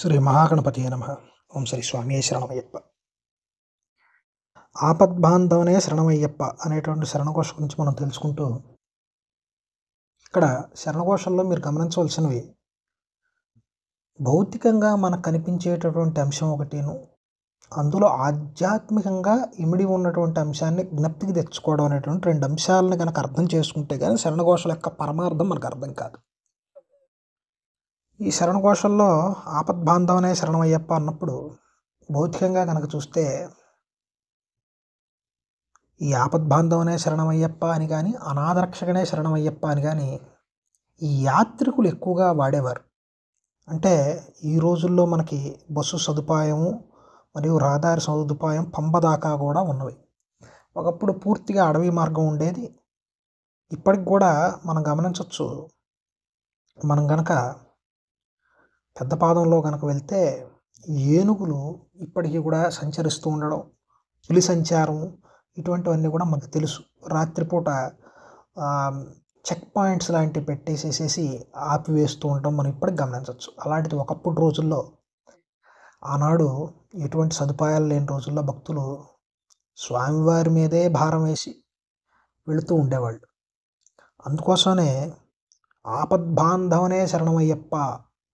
శ్రీ మహాగణపతి నమ ఓం శ్రీ స్వామి శరణమయ్యప్ప ఆపద్బాంధవనే శరణమయ్యప్ప అనేటువంటి శరణకోశ గురించి మనం తెలుసుకుంటూ ఇక్కడ శరణకోశంలో మీరు గమనించవలసినవి భౌతికంగా మనకు కనిపించేటటువంటి అంశం ఒకటిను అందులో ఆధ్యాత్మికంగా ఇమిడి ఉన్నటువంటి అంశాన్ని జ్ఞప్తికి తెచ్చుకోవడం అనేటువంటి రెండు అంశాలను కనుక అర్థం చేసుకుంటే కానీ శరణఘోషల యొక్క పరమార్థం మనకు అర్థం కాదు ఈ శరణకోశంలో ఆపద్బాంధవనే శరణమయ్యప్ప అన్నప్పుడు భౌతికంగా కనుక చూస్తే ఈ ఆపద్బాంధవనే శరణమయ్యప్ప అని కానీ అనాథరక్షకనే శరణమయ్యప్ప అని కానీ ఈ యాత్రికులు ఎక్కువగా వాడేవారు అంటే ఈ రోజుల్లో మనకి బస్సు సదుపాయము మరియు రహదారి సదుపాయం పంబ దాకా కూడా ఉన్నవి ఒకప్పుడు పూర్తిగా అడవి మార్గం ఉండేది ఇప్పటికి కూడా మనం గమనించవచ్చు మనం కనుక పెద్ద పాదంలో కనుక వెళ్తే ఏనుగులు ఇప్పటికీ కూడా సంచరిస్తూ ఉండడం పులి సంచారం ఇటువంటివన్నీ కూడా మనకు తెలుసు రాత్రిపూట చెక్ పాయింట్స్ లాంటివి పెట్టేసేసేసి ఆపివేస్తూ ఉండటం మనం ఇప్పటికి గమనించవచ్చు అలాంటిది ఒకప్పుడు రోజుల్లో ఆనాడు ఎటువంటి సదుపాయాలు లేని రోజుల్లో భక్తులు స్వామివారి మీదే భారం వేసి వెళుతూ ఉండేవాళ్ళు అందుకోసమే ఆపద్బాంధవనే శరణమయ్యప్ప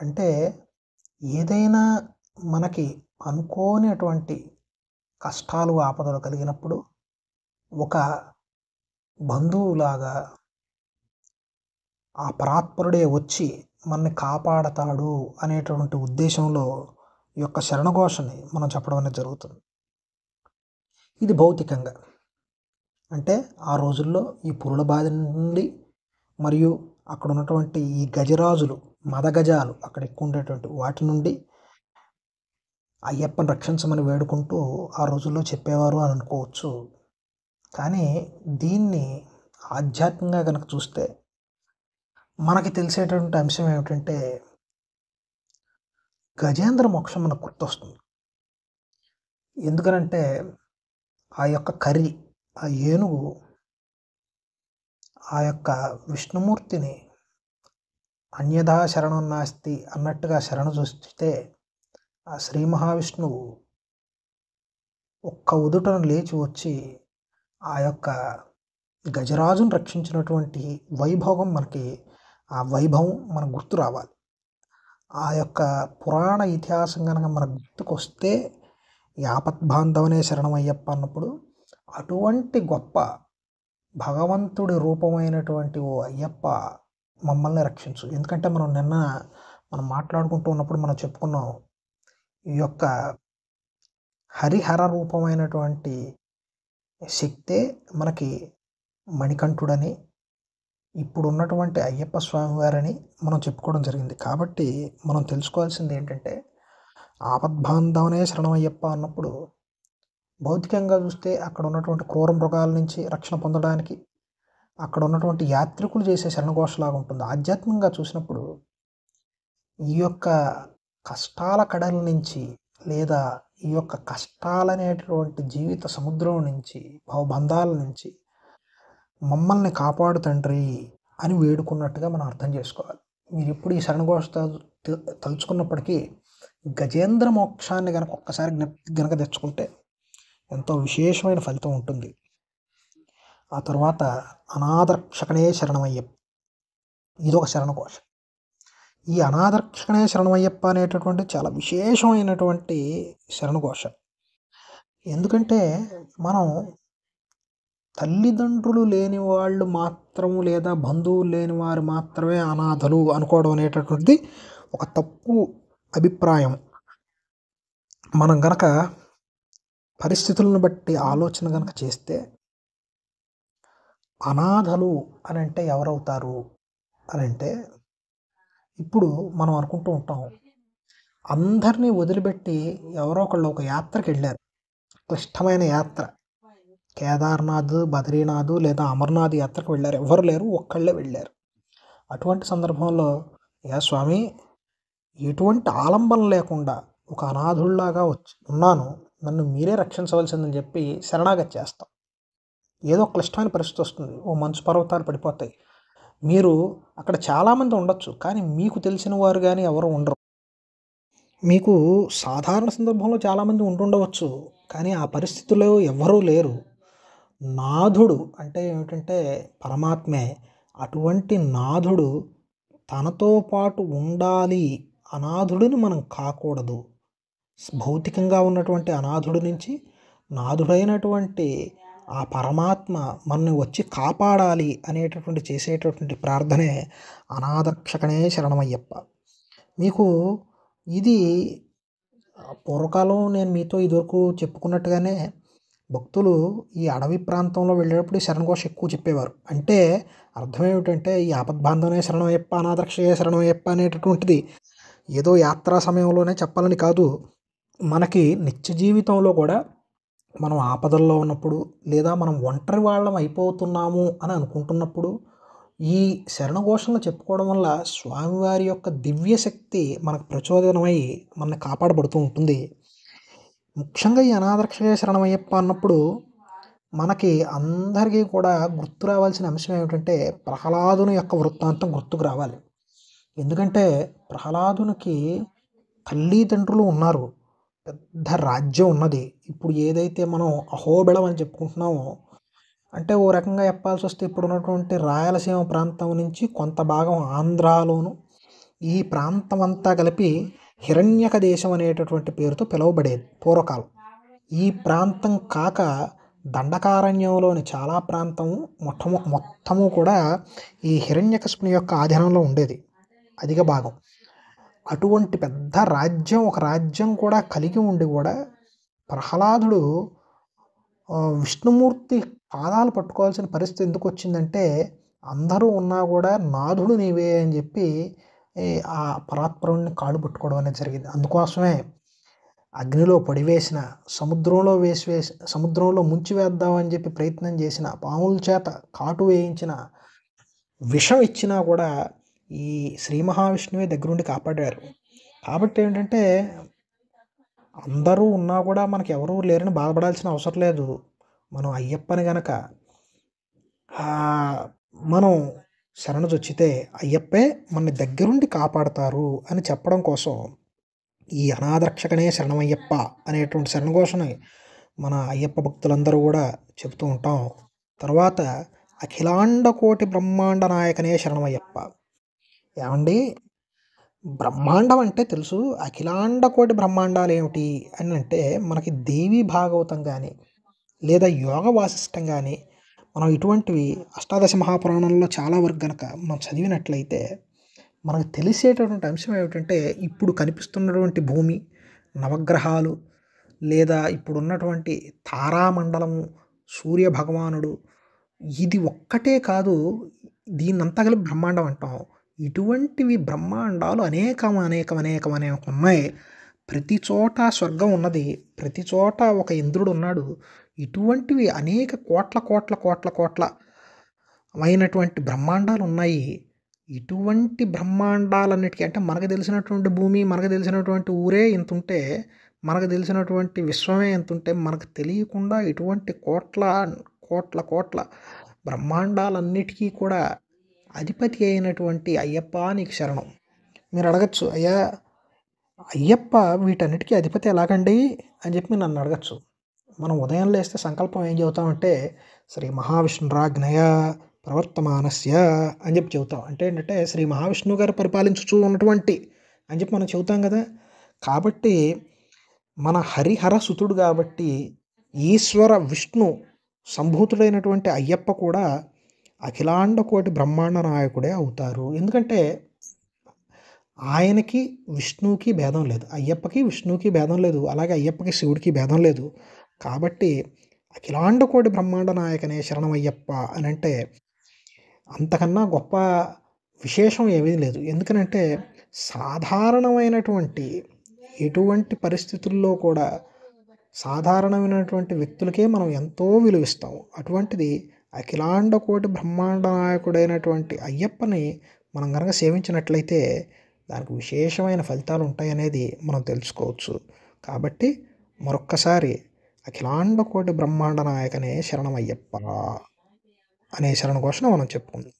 అంటే ఏదైనా మనకి అనుకోనటువంటి కష్టాలు ఆపదలు కలిగినప్పుడు ఒక బంధువులాగా ఆ పరాత్పరుడే వచ్చి మనని కాపాడతాడు అనేటువంటి ఉద్దేశంలో ఈ యొక్క శరణఘోషని మనం చెప్పడం అనేది జరుగుతుంది ఇది భౌతికంగా అంటే ఆ రోజుల్లో ఈ పురుల బాధ నుండి మరియు అక్కడ ఉన్నటువంటి ఈ గజరాజులు మదగజాలు అక్కడ ఎక్కువ ఉండేటువంటి వాటి నుండి అయ్యప్పని రక్షించమని వేడుకుంటూ ఆ రోజుల్లో చెప్పేవారు అని అనుకోవచ్చు కానీ దీన్ని ఆధ్యాత్మికంగా కనుక చూస్తే మనకి తెలిసేటటువంటి అంశం ఏమిటంటే గజేంద్ర మోక్షం మనకు గుర్తొస్తుంది ఎందుకనంటే ఆ యొక్క కర్రీ ఆ ఏనుగు ఆ యొక్క విష్ణుమూర్తిని అన్యథా శరణం నాస్తి అన్నట్టుగా శరణ చూస్తే ఆ శ్రీ మహావిష్ణువు ఒక్క ఉదుటను లేచి వచ్చి ఆ యొక్క గజరాజును రక్షించినటువంటి వైభవం మనకి ఆ వైభవం మనకు గుర్తు రావాలి ఆ యొక్క పురాణ ఇతిహాసం కనుక మనకు గుర్తుకొస్తే శరణం అయ్యప్ప అన్నప్పుడు అటువంటి గొప్ప భగవంతుడి రూపమైనటువంటి ఓ అయ్యప్ప మమ్మల్ని రక్షించు ఎందుకంటే మనం నిన్న మనం మాట్లాడుకుంటూ ఉన్నప్పుడు మనం చెప్పుకున్నాం ఈ యొక్క హరిహర రూపమైనటువంటి శక్తే మనకి మణికంఠుడని ఇప్పుడు ఉన్నటువంటి అయ్యప్ప స్వామి వారని మనం చెప్పుకోవడం జరిగింది కాబట్టి మనం తెలుసుకోవాల్సింది ఏంటంటే ఆపద్బాంధవనే శరణమయ్యప్ప అన్నప్పుడు భౌతికంగా చూస్తే అక్కడ ఉన్నటువంటి క్రూర మృగాల నుంచి రక్షణ పొందడానికి అక్కడ ఉన్నటువంటి యాత్రికులు చేసే శరణఘోషలాగా ఉంటుంది ఆధ్యాత్మికంగా చూసినప్పుడు ఈ యొక్క కష్టాల కడల నుంచి లేదా ఈ యొక్క కష్టాలనేటువంటి జీవిత సముద్రం నుంచి భవబంధాల నుంచి మమ్మల్ని కాపాడు తండ్రి అని వేడుకున్నట్టుగా మనం అర్థం చేసుకోవాలి మీరు ఎప్పుడు ఈ శరణఘోష తలుచుకున్నప్పటికీ గజేంద్ర మోక్షాన్ని కనుక ఒక్కసారి గనక తెచ్చుకుంటే ఎంతో విశేషమైన ఫలితం ఉంటుంది ఆ తర్వాత అనాదర్క్షకనే శరణమయ్యప్ప ఇదొక శరణకోశ ఈ అనాదర్క్షకనే శరణమయ్యప్ప అనేటటువంటి చాలా విశేషమైనటువంటి శరణకోశ ఎందుకంటే మనం తల్లిదండ్రులు లేని వాళ్ళు మాత్రము లేదా బంధువులు లేని వారు మాత్రమే అనాథలు అనుకోవడం అనేటటువంటిది ఒక తప్పు అభిప్రాయం మనం గనక పరిస్థితులను బట్టి ఆలోచన కనుక చేస్తే అనాథలు అని అంటే ఎవరవుతారు అని అంటే ఇప్పుడు మనం అనుకుంటూ ఉంటాం అందరినీ వదిలిపెట్టి ఎవరో ఒకళ్ళు ఒక యాత్రకి వెళ్ళారు క్లిష్టమైన యాత్ర కేదార్నాథ్ బద్రీనాథ్ లేదా అమర్నాథ్ యాత్రకు వెళ్ళారు ఎవరు లేరు ఒక్కళ్ళే వెళ్ళారు అటువంటి సందర్భంలో యా స్వామి ఎటువంటి ఆలంబన లేకుండా ఒక అనాథుల్లాగా వచ్చి ఉన్నాను నన్ను మీరే రక్షించవలసిందని చెప్పి శరణాగతి చేస్తాం ఏదో క్లిష్టమైన పరిస్థితి వస్తుంది ఓ మంచు పర్వతాలు పడిపోతాయి మీరు అక్కడ చాలామంది ఉండొచ్చు కానీ మీకు తెలిసిన వారు కానీ ఎవరు ఉండరు మీకు సాధారణ సందర్భంలో చాలామంది ఉంటుండవచ్చు కానీ ఆ పరిస్థితుల్లో ఎవ్వరూ లేరు నాథుడు అంటే ఏమిటంటే పరమాత్మే అటువంటి నాథుడు తనతో పాటు ఉండాలి అనాథుడిని మనం కాకూడదు భౌతికంగా ఉన్నటువంటి అనాథుడి నుంచి నాథుడైనటువంటి ఆ పరమాత్మ మనని వచ్చి కాపాడాలి అనేటటువంటి చేసేటటువంటి ప్రార్థనే అనాథక్షకనే శరణమయ్యప్ప మీకు ఇది పూర్వకాలం నేను మీతో ఇదివరకు చెప్పుకున్నట్టుగానే భక్తులు ఈ అడవి ప్రాంతంలో వెళ్ళేటప్పుడు శరణఘోష ఎక్కువ చెప్పేవారు అంటే అర్థం ఏమిటంటే ఈ ఆపద్బాంధవనే శరణమయ్యప్ప అనాథక్షయ శరణమయ్యప్ప అనేటటువంటిది ఏదో యాత్రా సమయంలోనే చెప్పాలని కాదు మనకి నిత్య జీవితంలో కూడా మనం ఆపదల్లో ఉన్నప్పుడు లేదా మనం ఒంటరి వాళ్ళం అయిపోతున్నాము అని అనుకుంటున్నప్పుడు ఈ శరణఘోషలను చెప్పుకోవడం వల్ల స్వామివారి యొక్క దివ్యశక్తి మనకు ప్రచోదనమై మనల్ని కాపాడబడుతూ ఉంటుంది ముఖ్యంగా ఈ అనాథక్షయ శరణమయ్యప్ప అన్నప్పుడు మనకి అందరికీ కూడా గుర్తు రావాల్సిన అంశం ఏమిటంటే ప్రహ్లాదుని యొక్క వృత్తాంతం గుర్తుకు రావాలి ఎందుకంటే ప్రహ్లాదునికి తల్లిదండ్రులు ఉన్నారు పెద్ద రాజ్యం ఉన్నది ఇప్పుడు ఏదైతే మనం అహోబిళం అని చెప్పుకుంటున్నామో అంటే ఓ రకంగా చెప్పాల్సి వస్తే ఇప్పుడు ఉన్నటువంటి రాయలసీమ ప్రాంతం నుంచి కొంత భాగం ఆంధ్రాలోను ఈ ప్రాంతం అంతా కలిపి హిరణ్యక దేశం అనేటటువంటి పేరుతో పిలువబడేది పూర్వకాలం ఈ ప్రాంతం కాక దండకారణ్యంలోని చాలా ప్రాంతము మొట్టము మొత్తము కూడా ఈ హిరణ్యకశిపుని యొక్క ఆధీనంలో ఉండేది అధిక భాగం అటువంటి పెద్ద రాజ్యం ఒక రాజ్యం కూడా కలిగి ఉండి కూడా ప్రహ్లాదుడు విష్ణుమూర్తి పాదాలు పట్టుకోవాల్సిన పరిస్థితి ఎందుకు వచ్చిందంటే అందరూ ఉన్నా కూడా నాథుడు నీవే అని చెప్పి ఆ పరాత్పరుణ్ణి కాడు పట్టుకోవడం అనేది జరిగింది అందుకోసమే అగ్నిలో పడివేసిన సముద్రంలో వేసి వేసి సముద్రంలో ముంచి వేద్దామని చెప్పి ప్రయత్నం చేసిన పాముల చేత కాటు వేయించిన విషం ఇచ్చినా కూడా ఈ శ్రీ మహావిష్ణువే దగ్గరుండి కాపాడారు కాబట్టి ఏంటంటే అందరూ ఉన్నా కూడా మనకి ఎవరూ లేరని బాధపడాల్సిన అవసరం లేదు మనం అయ్యప్పని గనక మనం చొచ్చితే అయ్యప్పే మన దగ్గరుండి కాపాడతారు అని చెప్పడం కోసం ఈ అనాథరక్షకనే శరణమయ్యప్ప అనేటువంటి శరణఘోషణ మన అయ్యప్ప భక్తులందరూ కూడా చెబుతూ ఉంటాం తర్వాత అఖిలాండ కోటి బ్రహ్మాండ నాయకనే శరణమయ్యప్ప ఏమండి బ్రహ్మాండం అంటే తెలుసు అఖిలాండ కోటి బ్రహ్మాండాలు ఏమిటి అని అంటే మనకి దేవి భాగవతం కానీ లేదా యోగ వాసిష్టం కానీ మనం ఇటువంటివి అష్టాదశ మహాపురాణంలో చాలా వరకు గనక మనం చదివినట్లయితే మనకు తెలిసేటటువంటి అంశం ఏమిటంటే ఇప్పుడు కనిపిస్తున్నటువంటి భూమి నవగ్రహాలు లేదా ఇప్పుడున్నటువంటి తారామండలము సూర్య భగవానుడు ఇది ఒక్కటే కాదు దీన్నంతా కలిపి బ్రహ్మాండం అంటాం ఇటువంటివి బ్రహ్మాండాలు అనేకం అనేకం అనేకం అనేకం ఉన్నాయి ప్రతి చోట స్వర్గం ఉన్నది ప్రతి చోట ఒక ఇంద్రుడు ఉన్నాడు ఇటువంటివి అనేక కోట్ల కోట్ల కోట్ల కోట్ల అయినటువంటి బ్రహ్మాండాలు ఉన్నాయి ఇటువంటి బ్రహ్మాండాలన్నిటికీ అంటే మనకు తెలిసినటువంటి భూమి మనకు తెలిసినటువంటి ఊరే ఇంత ఉంటే మనకు తెలిసినటువంటి విశ్వమే ఎంత ఉంటే మనకు తెలియకుండా ఇటువంటి కోట్ల కోట్ల కోట్ల బ్రహ్మాండాలన్నిటికీ కూడా అధిపతి అయినటువంటి అయ్యప్ప నీకు శరణం మీరు అడగచ్చు అయ్యా అయ్యప్ప వీటన్నిటికీ అధిపతి ఎలాగండి అని చెప్పి నన్ను అడగచ్చు మనం ఉదయం లేస్తే సంకల్పం ఏం చెబుతామంటే శ్రీ మహావిష్ణురాజ్ఞయ ప్రవర్తమానస్య అని చెప్పి చెబుతాం అంటే ఏంటంటే శ్రీ మహావిష్ణువు గారు పరిపాలించుచూ ఉన్నటువంటి అని చెప్పి మనం చెబుతాం కదా కాబట్టి మన హరిహర సుతుడు కాబట్టి ఈశ్వర విష్ణు సంభూతుడైనటువంటి అయ్యప్ప కూడా అఖిలాండ కోటి బ్రహ్మాండ నాయకుడే అవుతారు ఎందుకంటే ఆయనకి విష్ణువుకి భేదం లేదు అయ్యప్పకి విష్ణువుకి భేదం లేదు అలాగే అయ్యప్పకి శివుడికి భేదం లేదు కాబట్టి అఖిలాండ కోటి బ్రహ్మాండ నాయకనే అయ్యప్ప అని అంటే అంతకన్నా గొప్ప విశేషం ఏమీ లేదు ఎందుకనంటే సాధారణమైనటువంటి ఎటువంటి పరిస్థితుల్లో కూడా సాధారణమైనటువంటి వ్యక్తులకే మనం ఎంతో విలువిస్తాము అటువంటిది అఖిలాండ కోటి బ్రహ్మాండ నాయకుడైనటువంటి అయ్యప్పని మనం కనుక సేవించినట్లయితే దానికి విశేషమైన ఫలితాలు ఉంటాయనేది మనం తెలుసుకోవచ్చు కాబట్టి మరొక్కసారి అఖిలాండ కోటి బ్రహ్మాండ నాయకనే అయ్యప్ప అనే శరణ ఘోషను మనం చెప్పుకుందాం